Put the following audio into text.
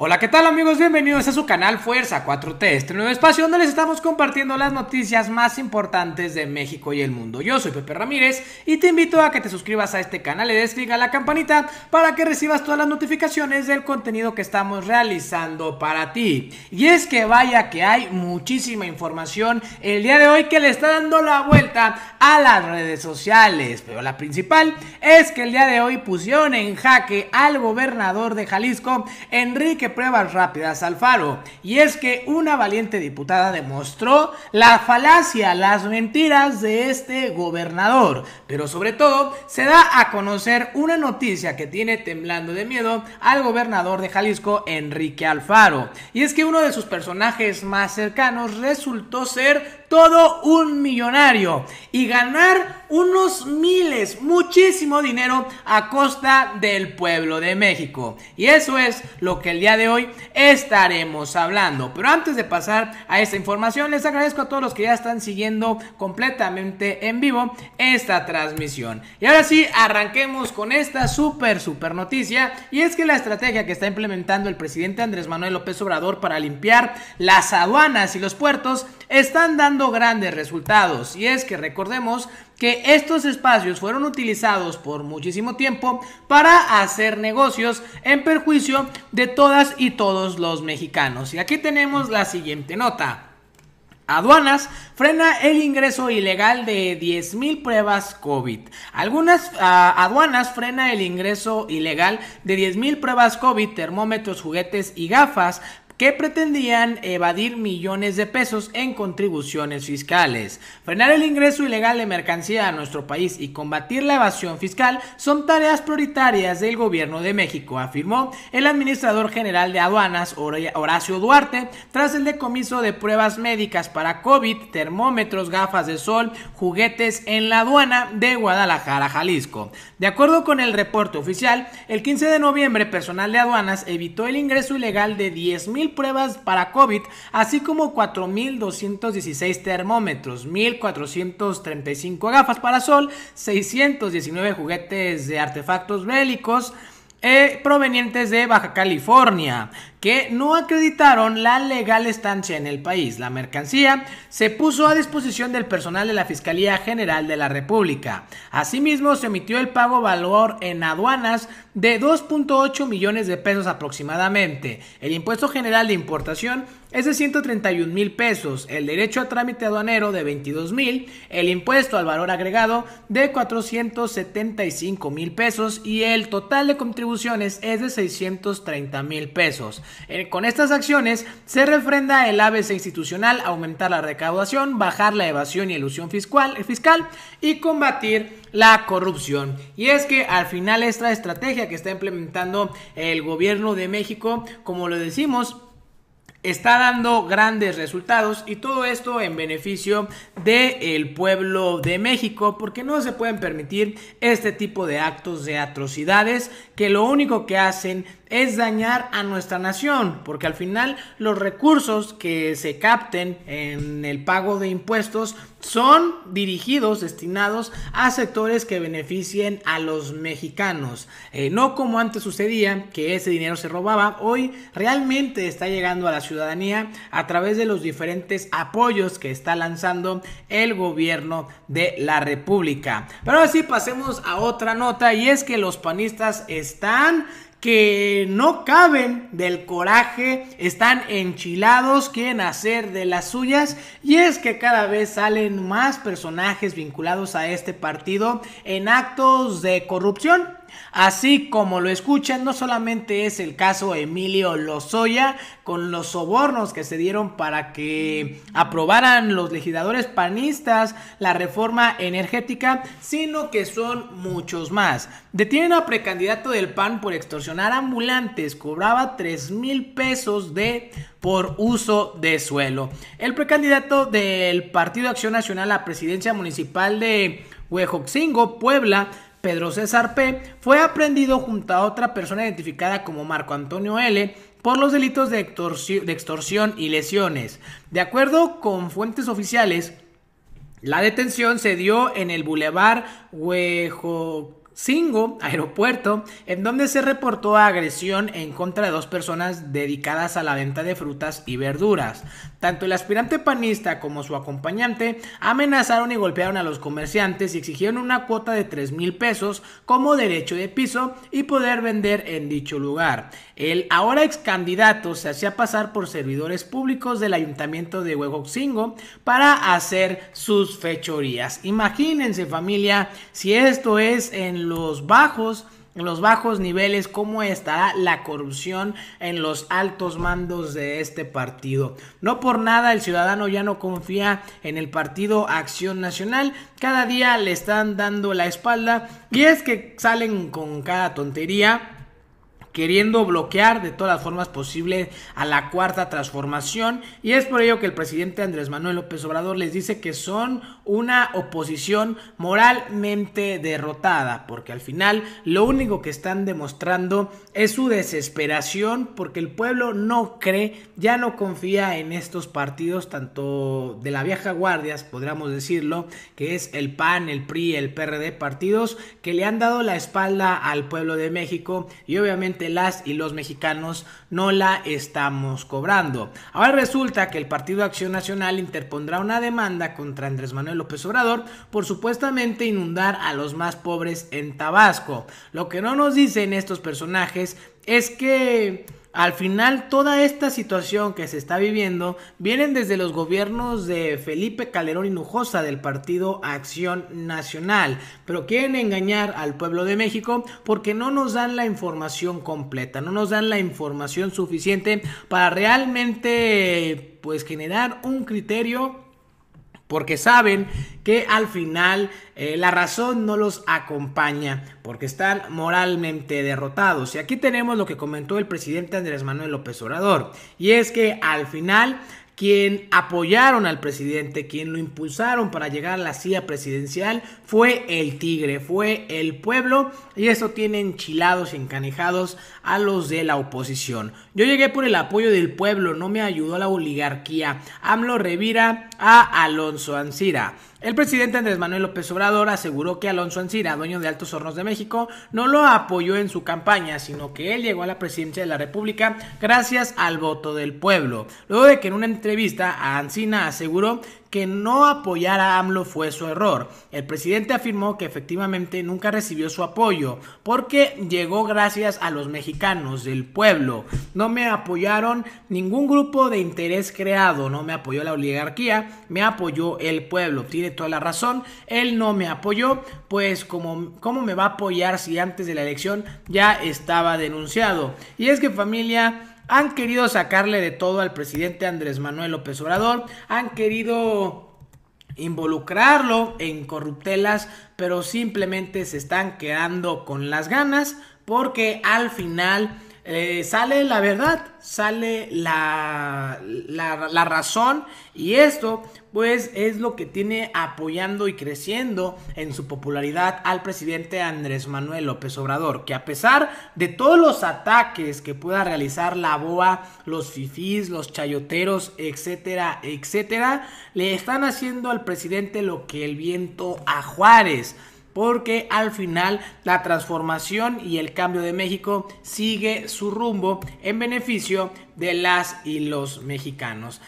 Hola, ¿qué tal amigos? Bienvenidos a su canal Fuerza 4T, este nuevo espacio donde les estamos compartiendo las noticias más importantes de México y el mundo. Yo soy Pepe Ramírez y te invito a que te suscribas a este canal y des clic a la campanita para que recibas todas las notificaciones del contenido que estamos realizando para ti. Y es que vaya que hay muchísima información el día de hoy que le está dando la vuelta a las redes sociales, pero la principal es que el día de hoy pusieron en jaque al gobernador de Jalisco, Enrique pruebas rápidas al faro, y es que una valiente diputada demostró la falacia, las mentiras de este gobernador, pero sobre todo se da a conocer una noticia que tiene temblando de miedo al gobernador de Jalisco, Enrique Alfaro, y es que uno de sus personajes más cercanos resultó ser todo un millonario y ganar unos miles, muchísimo dinero a costa del pueblo de México. Y eso es lo que el día de hoy estaremos hablando. Pero antes de pasar a esta información, les agradezco a todos los que ya están siguiendo completamente en vivo esta transmisión. Y ahora sí, arranquemos con esta súper, súper noticia. Y es que la estrategia que está implementando el presidente Andrés Manuel López Obrador para limpiar las aduanas y los puertos están dando grandes resultados. Y es que recordemos que estos espacios fueron utilizados por muchísimo tiempo para hacer negocios en perjuicio de todas y todos los mexicanos. Y aquí tenemos la siguiente nota. Aduanas frena el ingreso ilegal de 10.000 pruebas COVID. Algunas ah, aduanas frena el ingreso ilegal de 10.000 pruebas COVID, termómetros, juguetes y gafas que pretendían evadir millones de pesos en contribuciones fiscales. Frenar el ingreso ilegal de mercancía a nuestro país y combatir la evasión fiscal son tareas prioritarias del gobierno de México, afirmó el administrador general de aduanas Horacio Duarte tras el decomiso de pruebas médicas para COVID, termómetros, gafas de sol, juguetes en la aduana de Guadalajara, Jalisco. De acuerdo con el reporte oficial, el 15 de noviembre personal de aduanas evitó el ingreso ilegal de 10 mil pruebas para COVID, así como 4.216 termómetros, 1.435 gafas para sol, 619 juguetes de artefactos bélicos, eh, provenientes de Baja California, que no acreditaron la legal estancia en el país. La mercancía se puso a disposición del personal de la Fiscalía General de la República. Asimismo, se emitió el pago valor en aduanas de 2.8 millones de pesos aproximadamente. El impuesto general de importación es de 131 mil pesos, el derecho a trámite aduanero de 22 mil, el impuesto al valor agregado de 475 mil pesos y el total de contribuciones es de 630 mil pesos. Eh, con estas acciones se refrenda el ABC institucional, aumentar la recaudación, bajar la evasión y elusión fiscal, eh, fiscal y combatir la corrupción. Y es que al final esta estrategia que está implementando el gobierno de México, como lo decimos, está dando grandes resultados y todo esto en beneficio del el pueblo de México porque no se pueden permitir este tipo de actos de atrocidades que lo único que hacen es dañar a nuestra nación, porque al final los recursos que se capten en el pago de impuestos son dirigidos, destinados a sectores que beneficien a los mexicanos. Eh, no como antes sucedía, que ese dinero se robaba, hoy realmente está llegando a la ciudad a través de los diferentes apoyos que está lanzando el gobierno de la República. Pero así pasemos a otra nota y es que los panistas están que no caben del coraje, están enchilados, quieren hacer de las suyas y es que cada vez salen más personajes vinculados a este partido en actos de corrupción Así como lo escuchan, no solamente es el caso Emilio Lozoya con los sobornos que se dieron para que aprobaran los legisladores panistas la reforma energética, sino que son muchos más. Detienen a precandidato del PAN por extorsionar ambulantes, cobraba 3 mil pesos de por uso de suelo. El precandidato del Partido Acción Nacional a la presidencia municipal de Huejoxingo, Puebla, Pedro César P., fue aprendido junto a otra persona identificada como Marco Antonio L. por los delitos de extorsión y lesiones. De acuerdo con fuentes oficiales, la detención se dio en el Boulevard Huejo Singo, aeropuerto, en donde se reportó agresión en contra de dos personas dedicadas a la venta de frutas y verduras. Tanto el aspirante panista como su acompañante amenazaron y golpearon a los comerciantes y exigieron una cuota de 3 mil pesos como derecho de piso y poder vender en dicho lugar. El ahora ex candidato se hacía pasar por servidores públicos del ayuntamiento de Huejoxingo para hacer sus fechorías. Imagínense familia, si esto es en los bajos en los bajos niveles, cómo estará la corrupción en los altos mandos de este partido. No por nada el ciudadano ya no confía en el partido Acción Nacional, cada día le están dando la espalda y es que salen con cada tontería queriendo bloquear de todas las formas posibles a la cuarta transformación y es por ello que el presidente Andrés Manuel López Obrador les dice que son una oposición moralmente derrotada porque al final lo único que están demostrando es su desesperación porque el pueblo no cree, ya no confía en estos partidos tanto de la vieja guardias, podríamos decirlo, que es el PAN, el PRI, el PRD, partidos que le han dado la espalda al pueblo de México y obviamente las y los mexicanos no la estamos cobrando. Ahora resulta que el Partido Acción Nacional interpondrá una demanda contra Andrés Manuel López Obrador por supuestamente inundar a los más pobres en Tabasco. Lo que no nos dicen estos personajes es que al final, toda esta situación que se está viviendo vienen desde los gobiernos de Felipe Calderón y Hinojosa del partido Acción Nacional, pero quieren engañar al pueblo de México porque no nos dan la información completa, no nos dan la información suficiente para realmente pues generar un criterio porque saben que al final eh, la razón no los acompaña, porque están moralmente derrotados. Y aquí tenemos lo que comentó el presidente Andrés Manuel López Obrador, y es que al final quien apoyaron al presidente, quien lo impulsaron para llegar a la silla presidencial, fue el tigre, fue el pueblo, y eso tiene enchilados y encanejados a los de la oposición. Yo llegué por el apoyo del pueblo, no me ayudó la oligarquía. AMLO revira a Alonso Ancira. El presidente Andrés Manuel López Obrador aseguró que Alonso Ancira, dueño de Altos Hornos de México, no lo apoyó en su campaña, sino que él llegó a la presidencia de la República gracias al voto del pueblo. Luego de que en una entrevista entrevista, Ancina aseguró que no apoyar a AMLO fue su error. El presidente afirmó que efectivamente nunca recibió su apoyo porque llegó gracias a los mexicanos del pueblo. No me apoyaron ningún grupo de interés creado, no me apoyó la oligarquía, me apoyó el pueblo. Tiene toda la razón, él no me apoyó, pues como cómo me va a apoyar si antes de la elección ya estaba denunciado. Y es que familia han querido sacarle de todo al presidente Andrés Manuel López Obrador, han querido involucrarlo en corruptelas, pero simplemente se están quedando con las ganas porque al final eh, sale la verdad, sale la, la, razón y esto pues es lo que tiene apoyando y creciendo en su popularidad al presidente Andrés Manuel López Obrador, que a pesar de todos los ataques que pueda realizar la BOA, los FIFIs, los chayoteros, etcétera, etcétera, le están haciendo al presidente lo que el viento a Juárez porque al final la transformación y el cambio de México sigue su rumbo en beneficio de las y los mexicanos.